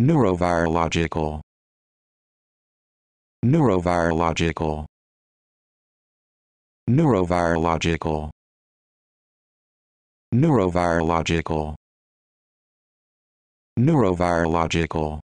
neurovirological neurovirological neurovirological neurovirological neurovirological